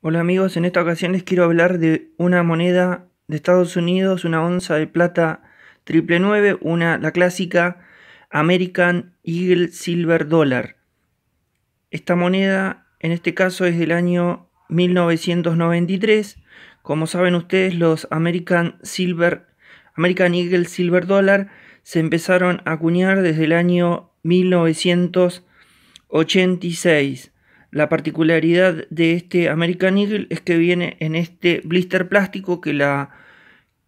Hola amigos, en esta ocasión les quiero hablar de una moneda de Estados Unidos, una onza de plata triple 9, una la clásica American Eagle Silver Dollar. Esta moneda en este caso es del año 1993. Como saben ustedes, los American Silver American Eagle Silver Dollar se empezaron a acuñar desde el año 1986. La particularidad de este American Eagle es que viene en este blister plástico que la,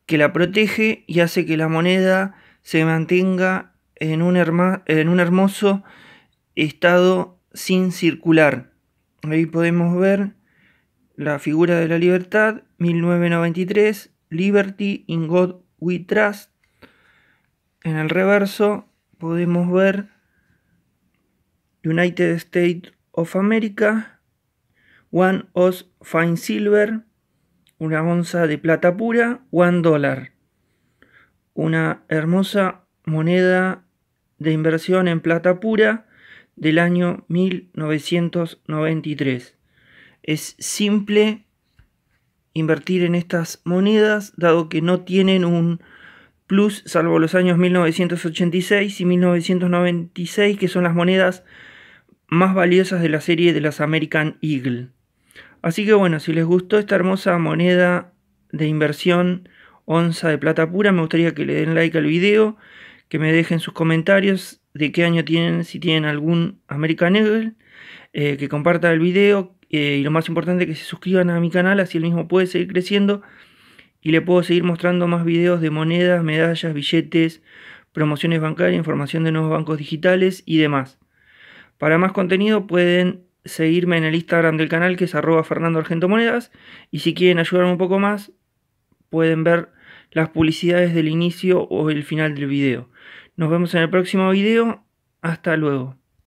que la protege y hace que la moneda se mantenga en un, en un hermoso estado sin circular. Ahí podemos ver la figura de la libertad, 1993, Liberty in God We Trust. En el reverso podemos ver United States of America, One Oz Fine Silver, una onza de plata pura, One dólar. Una hermosa moneda de inversión en plata pura del año 1993. Es simple invertir en estas monedas dado que no tienen un plus salvo los años 1986 y 1996 que son las monedas más valiosas de la serie de las American Eagle. Así que bueno, si les gustó esta hermosa moneda de inversión onza de plata pura, me gustaría que le den like al video, que me dejen sus comentarios de qué año tienen, si tienen algún American Eagle, eh, que compartan el video eh, y lo más importante que se suscriban a mi canal, así el mismo puede seguir creciendo y le puedo seguir mostrando más videos de monedas, medallas, billetes, promociones bancarias, información de nuevos bancos digitales y demás. Para más contenido pueden seguirme en el Instagram del canal que es arroba Fernando Argento Monedas y si quieren ayudarme un poco más pueden ver las publicidades del inicio o el final del video. Nos vemos en el próximo video. Hasta luego.